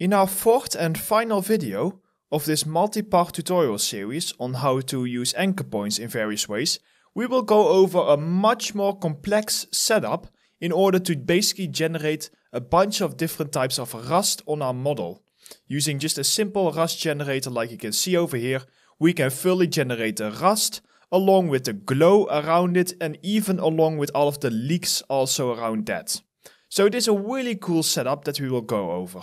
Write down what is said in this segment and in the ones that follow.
In our fourth and final video of this multi-part tutorial series on how to use anchor points in various ways, we will go over a much more complex setup in order to basically generate a bunch of different types of rust on our model. Using just a simple rust generator like you can see over here, we can fully generate the rust along with the glow around it and even along with all of the leaks also around that. So it is a really cool setup that we will go over.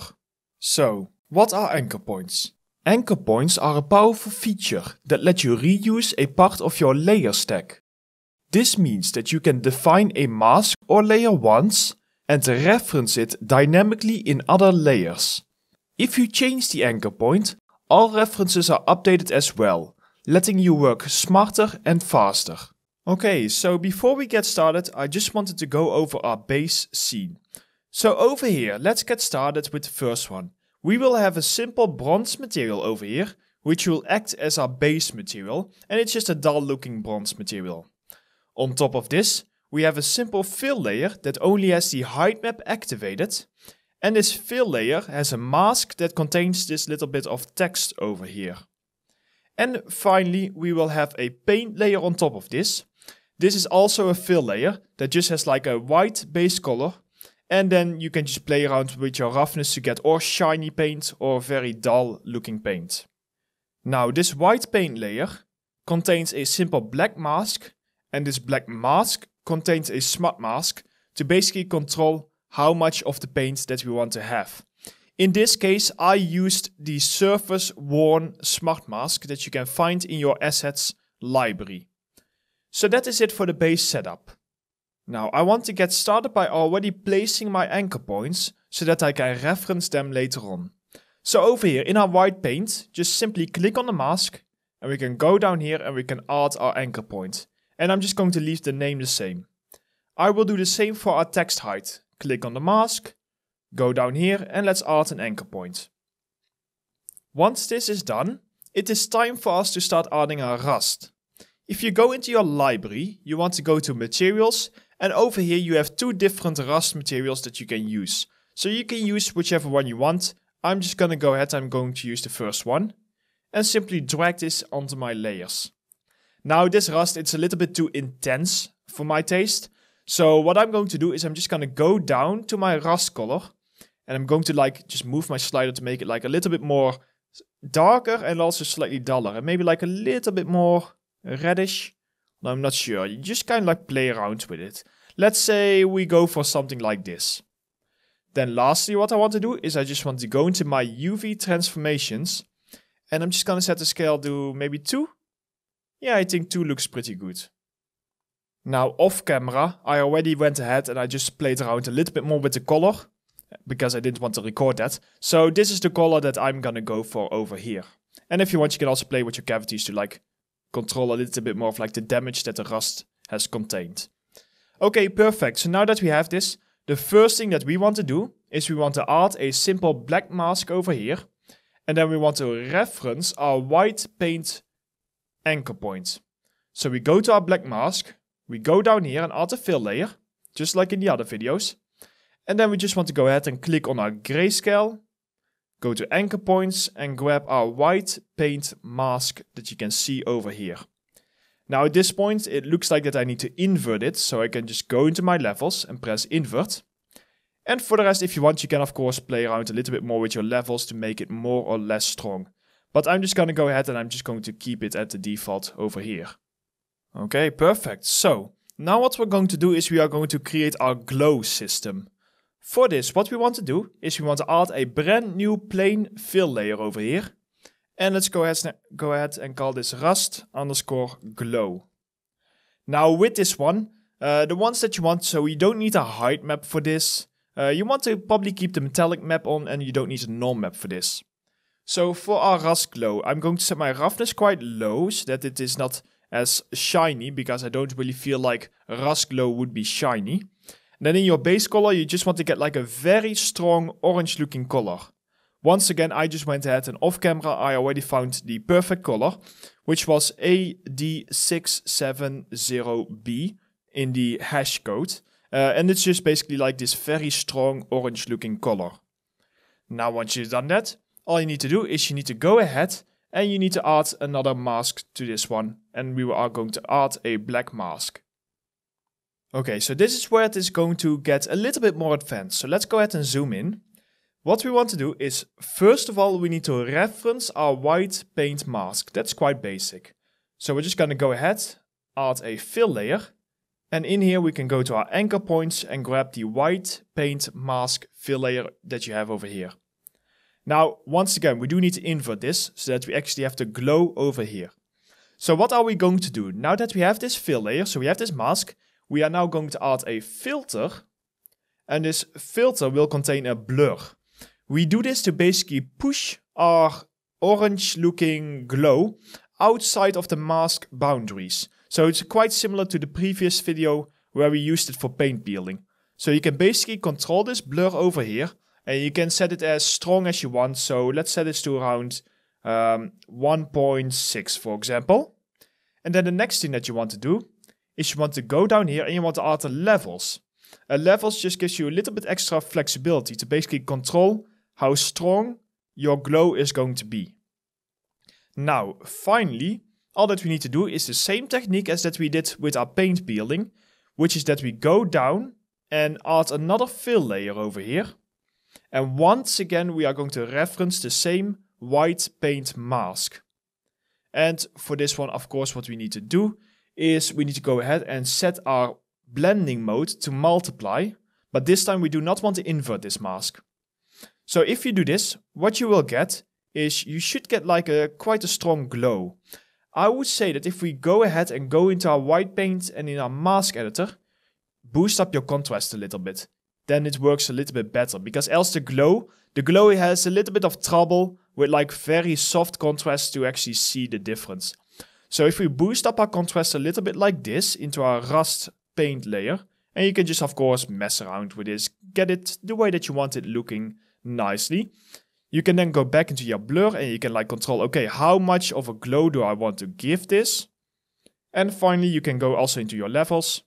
So, what are anchor points? Anchor points are a powerful feature that lets you reuse a part of your layer stack. This means that you can define a mask or layer once and reference it dynamically in other layers. If you change the anchor point, all references are updated as well, letting you work smarter and faster. Okay, so before we get started, I just wanted to go over our base scene. So over here, let's get started with the first one. We will have a simple bronze material over here, which will act as our base material, and it's just a dull looking bronze material. On top of this, we have a simple fill layer that only has the height map activated, and this fill layer has a mask that contains this little bit of text over here. And finally, we will have a paint layer on top of this. This is also a fill layer that just has like a white base color and then you can just play around with your roughness to get or shiny paint or very dull looking paint. Now this white paint layer contains a simple black mask and this black mask contains a smart mask to basically control how much of the paint that we want to have. In this case, I used the surface worn smart mask that you can find in your assets library. So that is it for the base setup. Now I want to get started by already placing my anchor points so that I can reference them later on. So over here in our white paint, just simply click on the mask and we can go down here and we can add our anchor point. And I'm just going to leave the name the same. I will do the same for our text height. Click on the mask, go down here and let's add an anchor point. Once this is done, it is time for us to start adding our rust. If you go into your library, you want to go to materials and over here you have two different rust materials that you can use. So you can use whichever one you want. I'm just gonna go ahead, I'm going to use the first one. And simply drag this onto my layers. Now this rust, it's a little bit too intense for my taste. So what I'm going to do is I'm just gonna go down to my rust color. And I'm going to like just move my slider to make it like a little bit more darker and also slightly duller. And maybe like a little bit more reddish. I'm not sure. You just kind of like play around with it. Let's say we go for something like this. Then lastly, what I want to do is I just want to go into my UV transformations and I'm just gonna set the scale to maybe two. Yeah, I think two looks pretty good. Now off camera, I already went ahead and I just played around a little bit more with the color because I didn't want to record that. So this is the color that I'm gonna go for over here. And if you want, you can also play with your cavities to like control a little bit more of like the damage that the rust has contained. Okay, perfect. So now that we have this, the first thing that we want to do is we want to add a simple black mask over here. And then we want to reference our white paint anchor point. So we go to our black mask, we go down here and add a fill layer, just like in the other videos. And then we just want to go ahead and click on our grayscale Go to anchor points and grab our white paint mask that you can see over here. Now at this point, it looks like that I need to invert it, so I can just go into my levels and press invert. And for the rest, if you want, you can of course play around a little bit more with your levels to make it more or less strong. But I'm just gonna go ahead and I'm just going to keep it at the default over here. Okay, perfect. So, now what we're going to do is we are going to create our glow system. For this, what we want to do is we want to add a brand new plain fill layer over here. And let's go ahead, go ahead and call this rust underscore glow. Now with this one, uh, the ones that you want, so you don't need a height map for this. Uh, you want to probably keep the metallic map on and you don't need a norm map for this. So for our rust glow, I'm going to set my roughness quite low so that it is not as shiny because I don't really feel like rust glow would be shiny. And then in your base color, you just want to get like a very strong orange looking color. Once again, I just went ahead and off camera, I already found the perfect color, which was AD670B in the hash code. Uh, and it's just basically like this very strong orange looking color. Now, once you've done that, all you need to do is you need to go ahead and you need to add another mask to this one. And we are going to add a black mask. Okay, so this is where it is going to get a little bit more advanced. So let's go ahead and zoom in. What we want to do is, first of all, we need to reference our white paint mask. That's quite basic. So we're just going to go ahead, add a fill layer. And in here, we can go to our anchor points and grab the white paint mask fill layer that you have over here. Now, once again, we do need to invert this so that we actually have to glow over here. So what are we going to do? Now that we have this fill layer, so we have this mask, we are now going to add a filter. And this filter will contain a blur. We do this to basically push our orange looking glow outside of the mask boundaries. So it's quite similar to the previous video where we used it for paint peeling. So you can basically control this blur over here and you can set it as strong as you want. So let's set this to around um, 1.6 for example. And then the next thing that you want to do is you want to go down here and you want to add the levels. Uh, levels just gives you a little bit extra flexibility to basically control how strong your glow is going to be. Now, finally, all that we need to do is the same technique as that we did with our paint peeling, which is that we go down and add another fill layer over here. And once again, we are going to reference the same white paint mask. And for this one, of course, what we need to do is we need to go ahead and set our blending mode to multiply, but this time we do not want to invert this mask. So if you do this, what you will get is you should get like a quite a strong glow. I would say that if we go ahead and go into our white paint and in our mask editor, boost up your contrast a little bit. Then it works a little bit better because else the glow, the glow has a little bit of trouble with like very soft contrast to actually see the difference. So if we boost up our contrast a little bit like this into our rust paint layer, and you can just of course mess around with this, get it the way that you want it looking nicely. You can then go back into your blur and you can like control, okay, how much of a glow do I want to give this? And finally, you can go also into your levels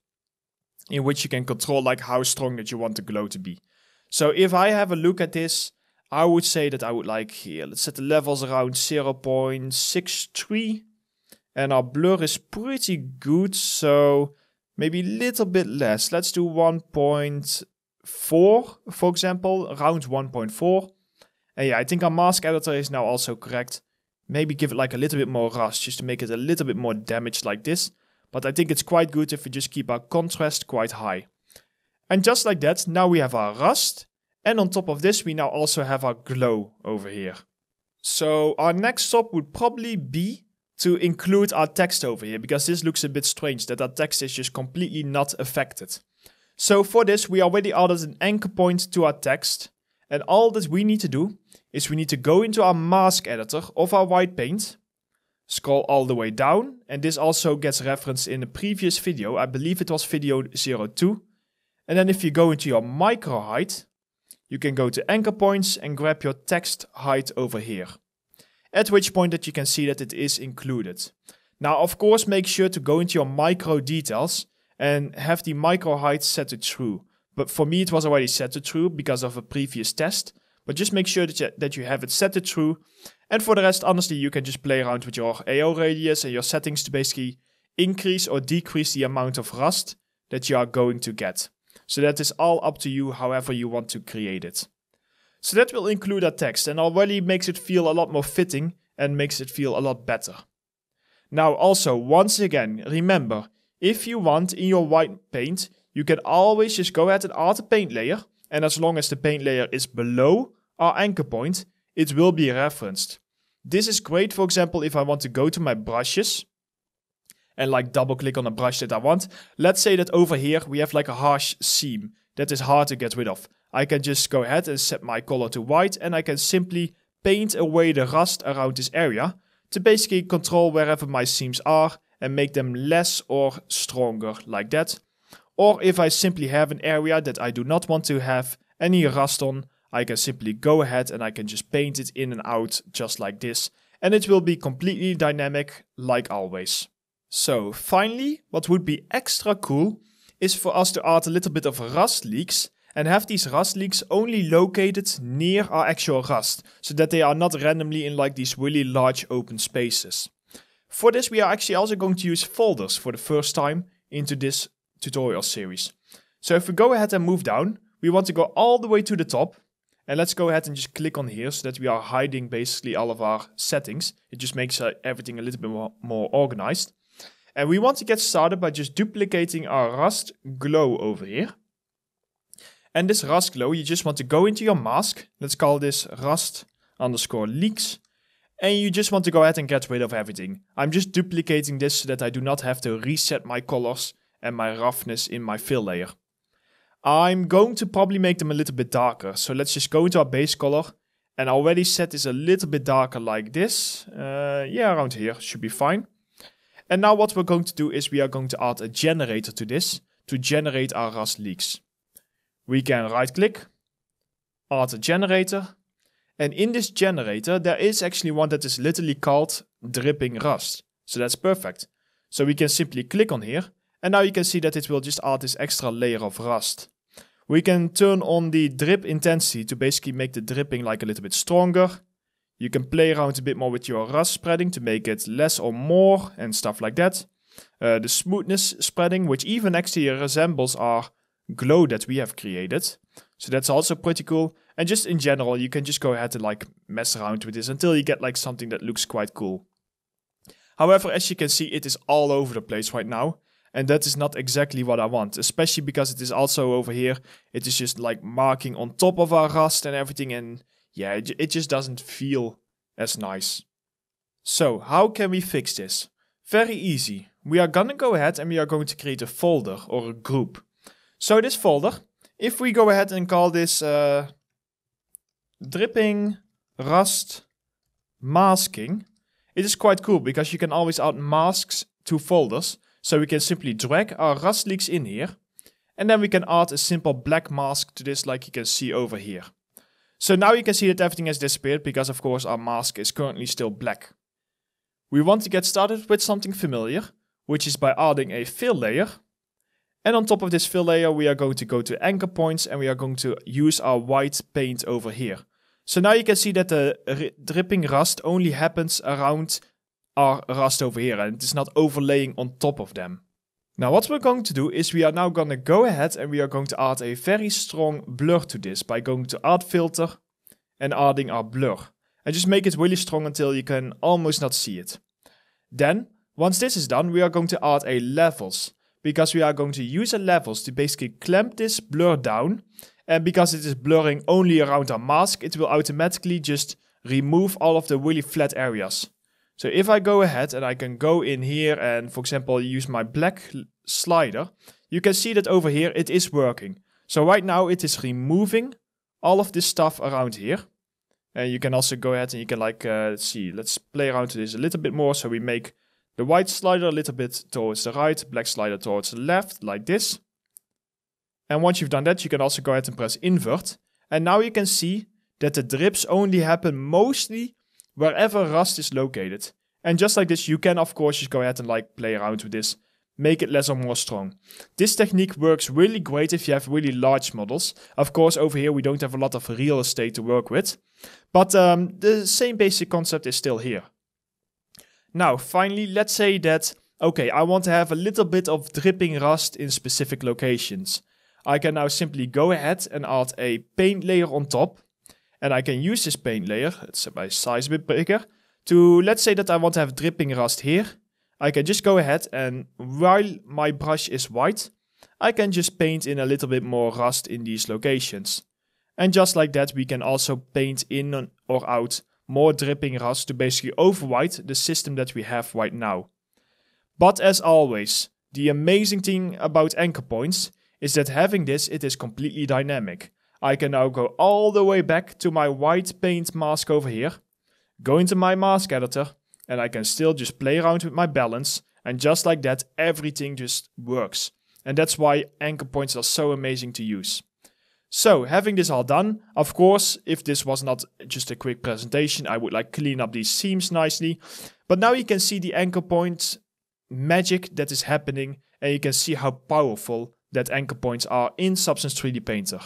in which you can control like how strong that you want the glow to be. So if I have a look at this, I would say that I would like here, let's set the levels around 0.63 and our blur is pretty good, so maybe a little bit less. Let's do 1.4, for example, around 1.4. And yeah, I think our mask editor is now also correct. Maybe give it like a little bit more rust, just to make it a little bit more damaged like this. But I think it's quite good if we just keep our contrast quite high. And just like that, now we have our rust. And on top of this, we now also have our glow over here. So our next stop would probably be to include our text over here because this looks a bit strange that our text is just completely not affected. So for this, we already added an anchor point to our text. And all that we need to do is we need to go into our mask editor of our white paint, scroll all the way down, and this also gets referenced in the previous video. I believe it was video 02. And then if you go into your micro height, you can go to anchor points and grab your text height over here at which point that you can see that it is included. Now, of course, make sure to go into your micro details and have the micro height set to true. But for me, it was already set to true because of a previous test. But just make sure that you, that you have it set to true. And for the rest, honestly, you can just play around with your AO radius and your settings to basically increase or decrease the amount of rust that you are going to get. So that is all up to you however you want to create it. So that will include a text and already makes it feel a lot more fitting and makes it feel a lot better. Now also, once again, remember, if you want in your white paint, you can always just go ahead and add a paint layer, and as long as the paint layer is below our anchor point, it will be referenced. This is great, for example, if I want to go to my brushes, and like double click on a brush that I want. Let's say that over here we have like a harsh seam that is hard to get rid of. I can just go ahead and set my color to white and I can simply paint away the rust around this area to basically control wherever my seams are and make them less or stronger like that. Or if I simply have an area that I do not want to have any rust on, I can simply go ahead and I can just paint it in and out just like this and it will be completely dynamic like always. So finally, what would be extra cool is for us to add a little bit of rust leaks and have these Rust leaks only located near our actual Rust, so that they are not randomly in like these really large open spaces. For this we are actually also going to use folders for the first time into this tutorial series. So if we go ahead and move down, we want to go all the way to the top and let's go ahead and just click on here so that we are hiding basically all of our settings. It just makes uh, everything a little bit more, more organized. And we want to get started by just duplicating our Rust glow over here. And this Rust glow, you just want to go into your mask. Let's call this Rust underscore leaks. And you just want to go ahead and get rid of everything. I'm just duplicating this so that I do not have to reset my colors and my roughness in my fill layer. I'm going to probably make them a little bit darker. So let's just go into our base color and already set this a little bit darker like this. Uh, yeah, around here should be fine. And now what we're going to do is we are going to add a generator to this to generate our rust leaks. We can right click, add a generator. And in this generator, there is actually one that is literally called dripping rust. So that's perfect. So we can simply click on here. And now you can see that it will just add this extra layer of rust. We can turn on the drip intensity to basically make the dripping like a little bit stronger. You can play around a bit more with your rust spreading to make it less or more and stuff like that. Uh, the smoothness spreading, which even actually resembles our glow that we have created. So that's also pretty cool. And just in general, you can just go ahead and like mess around with this until you get like something that looks quite cool. However, as you can see, it is all over the place right now. And that is not exactly what I want, especially because it is also over here. It is just like marking on top of our rust and everything. And yeah, it, it just doesn't feel as nice. So how can we fix this? Very easy. We are gonna go ahead and we are going to create a folder or a group. So this folder, if we go ahead and call this uh, dripping rust masking, it is quite cool because you can always add masks to folders. So we can simply drag our rust leaks in here. And then we can add a simple black mask to this like you can see over here. So now you can see that everything has disappeared because of course our mask is currently still black. We want to get started with something familiar, which is by adding a fill layer and on top of this fill layer, we are going to go to anchor points and we are going to use our white paint over here. So now you can see that the dripping rust only happens around our rust over here and it's not overlaying on top of them. Now what we're going to do is we are now going to go ahead and we are going to add a very strong blur to this by going to add filter and adding our blur. And just make it really strong until you can almost not see it. Then, once this is done, we are going to add a levels because we are going to use the levels to basically clamp this blur down. And because it is blurring only around our mask, it will automatically just remove all of the really flat areas. So if I go ahead and I can go in here and for example use my black slider, you can see that over here it is working. So right now it is removing all of this stuff around here. And you can also go ahead and you can like, uh, let's see, let's play around with this a little bit more so we make the white slider a little bit towards the right, black slider towards the left, like this. And once you've done that, you can also go ahead and press invert. And now you can see that the drips only happen mostly wherever rust is located. And just like this, you can of course just go ahead and like play around with this, make it less or more strong. This technique works really great if you have really large models. Of course, over here we don't have a lot of real estate to work with, but um, the same basic concept is still here. Now, finally, let's say that, okay, I want to have a little bit of dripping rust in specific locations. I can now simply go ahead and add a paint layer on top. And I can use this paint layer, it's my size a bit bigger, to let's say that I want to have dripping rust here. I can just go ahead and while my brush is white, I can just paint in a little bit more rust in these locations. And just like that, we can also paint in or out more dripping rust to basically overwrite the system that we have right now. But as always, the amazing thing about anchor points is that having this it is completely dynamic. I can now go all the way back to my white paint mask over here, go into my mask editor, and I can still just play around with my balance, and just like that everything just works. And that's why anchor points are so amazing to use. So having this all done, of course, if this was not just a quick presentation, I would like clean up these seams nicely. But now you can see the anchor point magic that is happening and you can see how powerful that anchor points are in Substance 3D Painter.